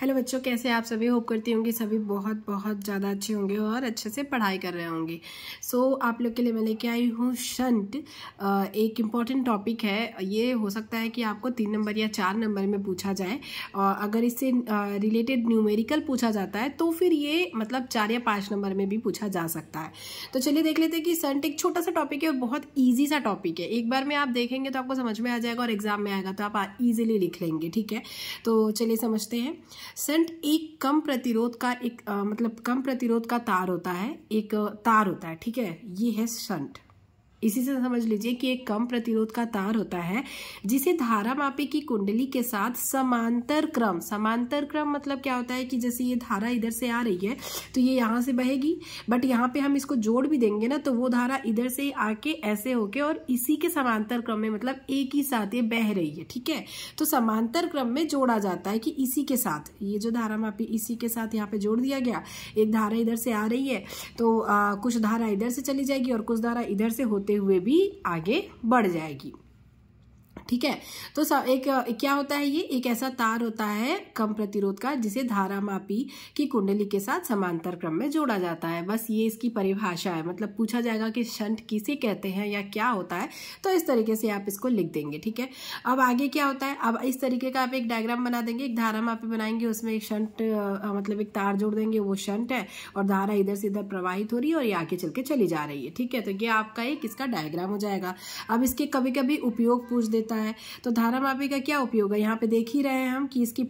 hello बच्चों कैसे आप सभी होप करती होंगी सभी बहुत बहुत ज़्यादा अच्छे होंगे और अच्छे से पढ़ाई कर रहे होंगे सो so, आप लोग के लिए मैं लेके आई हूँ शंट एक इम्पॉर्टेंट टॉपिक है ये हो सकता है कि आपको तीन नंबर या चार नंबर में पूछा जाए और अगर इससे रिलेटेड न्यूमेरिकल पूछा जाता है तो फिर ये मतलब चार या पाँच नंबर में भी पूछा जा सकता है तो चलिए देख लेते हैं कि शंट एक छोटा सा टॉपिक है और बहुत ईजी सा टॉपिक है एक बार में आप देखेंगे तो आपको समझ में आ जाएगा और एग्जाम में आएगा तो आप ईजिली लिख लेंगे ठीक है तो चलिए समझते हैं सेंट एक कम प्रतिरोध का एक आ, मतलब कम प्रतिरोध का तार होता है एक तार होता है ठीक है ये है संट इसी से समझ लीजिए कि एक कम प्रतिरोध का तार होता है जिसे धारा मापे की कुंडली के साथ समांतर क्रम समांतर क्रम मतलब क्या होता है कि जैसे ये धारा इधर से आ रही है तो ये यहां से बहेगी बट यहाँ पे हम इसको जोड़ भी देंगे ना तो वो धारा इधर से आके ऐसे होके और इसी के समांतर क्रम में मतलब एक ही साथ ये बह रही है ठीक है तो समांतर क्रम में जोड़ा जाता है कि इसी के साथ ये जो धारा मापी इसी के साथ यहाँ पे जोड़ दिया गया एक धारा इधर से आ रही है तो कुछ धारा इधर से चली जाएगी और कुछ धारा इधर से होती होते हुए भी आगे बढ़ जाएगी ठीक है तो सब एक क्या होता है ये एक ऐसा तार होता है कम प्रतिरोध का जिसे धारा मापी की कुंडली के साथ समांतर क्रम में जोड़ा जाता है बस ये इसकी परिभाषा है मतलब पूछा जाएगा कि शंट किसे कहते हैं या क्या होता है तो इस तरीके से आप इसको लिख देंगे ठीक है अब आगे क्या होता है अब इस तरीके का आप एक डायग्राम बना देंगे एक धारा मापी बनाएंगे उसमें एक शंट मतलब एक तार जोड़ देंगे वो शंट है और धारा इधर से इधर प्रवाहित हो रही है और ये आगे चल के चली जा रही है ठीक है तो ये आपका एक इसका डायग्राम हो जाएगा अब इसके कभी कभी उपयोग पूछ देता होता है तो धारा मापी का क्या उपयोग है यहाँ पे देख ही रहे हैं हम कि इसकी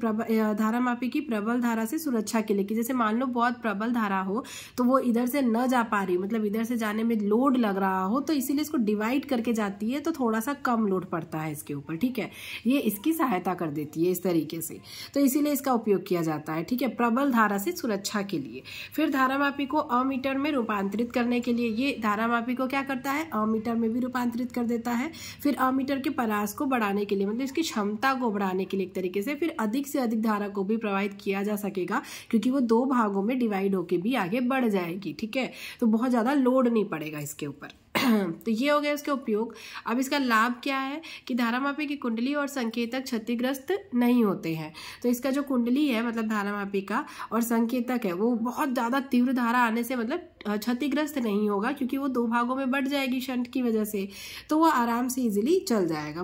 धारा मापी की प्रबल धारा से सुरक्षा के लिए कि जैसे मान लो बहुत प्रबल धारा हो तो वो इधर से न जा पा रही मतलब इधर से जाने में लोड लग रहा हो तो इसीलिए इसको डिवाइड करके जाती है तो थोड़ा सा कम लोड पड़ता है इसके ऊपर ठीक है ये इसकी सहायता कर देती है इस तरीके से तो इसीलिए इसका उपयोग किया जाता है ठीक है प्रबल धारा से सुरक्षा के लिए फिर धारा मापी को अमीटर में रूपांतरित करने के लिए ये धारा मापी को क्या करता है अमीटर में भी रूपांतरित कर देता है फिर अमीटर के परास को बढ़ाने के लिए मतलब इसकी क्षमता को बढ़ाने के लिए एक तरीके से फिर अधिक से अधिक धारा को भी प्रवाहित किया जा सकेगा क्योंकि वो दो भागों में डिवाइड होकर भी आगे बढ़ जाएगी ठीक है तो बहुत ज़्यादा लोड नहीं पड़ेगा इसके ऊपर तो ये हो गया इसका उपयोग अब इसका लाभ क्या है कि धारा मापी की कुंडली और संकेतक क्षतिग्रस्त नहीं होते हैं तो इसका जो कुंडली है मतलब धारा मापी का और संकेतक है वो बहुत ज़्यादा तीव्र धारा आने से मतलब क्षतिग्रस्त नहीं होगा क्योंकि वो दो भागों में बढ़ जाएगी शंट की वजह से तो वह आराम से इजिली चल जाएगा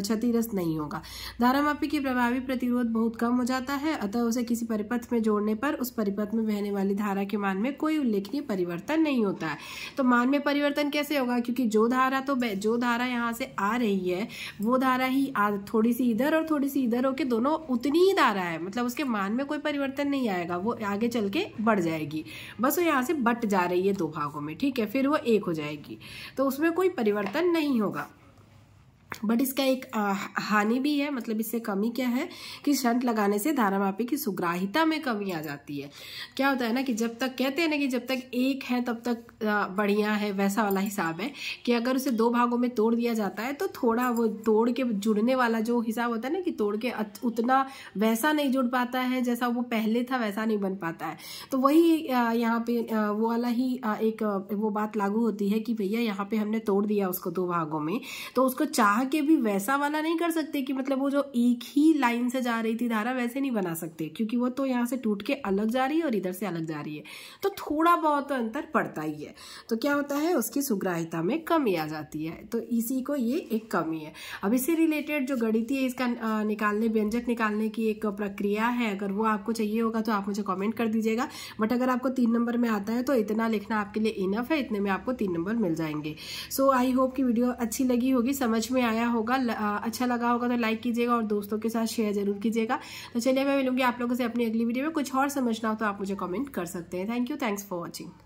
क्षतिग्रस्त नहीं होगा धारामापी के प्रभावी प्रतिरोध बहुत कम हो जाता है अतः उसे किसी परिपथ में जोड़ने पर उस परिपथ में बहने वाली धारा के मान में कोई उल्लेखनीय परिवर्तन नहीं होता है तो मान में परिवर्तन कैसे होगा क्योंकि जो धारा तो जो धारा यहाँ से आ रही है वो धारा ही थोड़ी सी इधर और थोड़ी सी इधर होकर दोनों उतनी ही धारा है मतलब उसके मान में कोई परिवर्तन नहीं आएगा वो आगे चल के बढ़ जाएगी बस वो यहाँ से बट जा जा रही है दो भागों में ठीक है फिर वो एक हो जाएगी तो उसमें कोई परिवर्तन नहीं होगा बट इसका एक हानि भी है मतलब इससे कमी क्या है कि शंट लगाने से धारामापी की सुग्राहिता में कमी आ जाती है क्या होता है ना कि जब तक कहते हैं ना कि जब तक एक है तब तक बढ़िया है वैसा वाला हिसाब है कि अगर उसे दो भागों में तोड़ दिया जाता है तो थोड़ा वो तोड़ के जुड़ने वाला जो हिसाब होता है ना कि तोड़ के उतना वैसा नहीं जुड़ पाता है जैसा वो पहले था वैसा नहीं बन पाता है तो वही यहाँ पे वो वाला ही एक वो बात लागू होती है कि भैया यहाँ पे हमने तोड़ दिया उसको दो भागों में तो उसको चाह के भी वैसा वाला नहीं कर सकते कि मतलब वो जो एक ही लाइन से जा रही थी धारा वैसे नहीं बना सकते क्योंकि वो तो यहाँ से टूट के अलग जा रही है और इधर से अलग जा रही है तो थोड़ा बहुत तो अंतर पड़ता ही है तो क्या होता है उसकी सुग्राहिता में कमी आ जाती है तो इसी को ये एक कमी है अब इससे रिलेटेड जो गणित है इसका निकालने व्यंजक निकालने की एक प्रक्रिया है अगर वो आपको चाहिए होगा तो आप मुझे कॉमेंट कर दीजिएगा बट अगर आपको तीन नंबर में आता है तो इतना लिखना आपके लिए इनफ है इतने में आपको तीन नंबर मिल जाएंगे सो आई होप कि वीडियो अच्छी लगी होगी समझ में आया होगा अच्छा लगा होगा तो लाइक कीजिएगा और दोस्तों के साथ शेयर जरूर कीजिएगा तो चलिए मैं मिलूंगी आप लोगों से अपनी अगली वीडियो में कुछ और समझना हो तो आप मुझे कॉमेंट कर सकते हैं thank you thanks for watching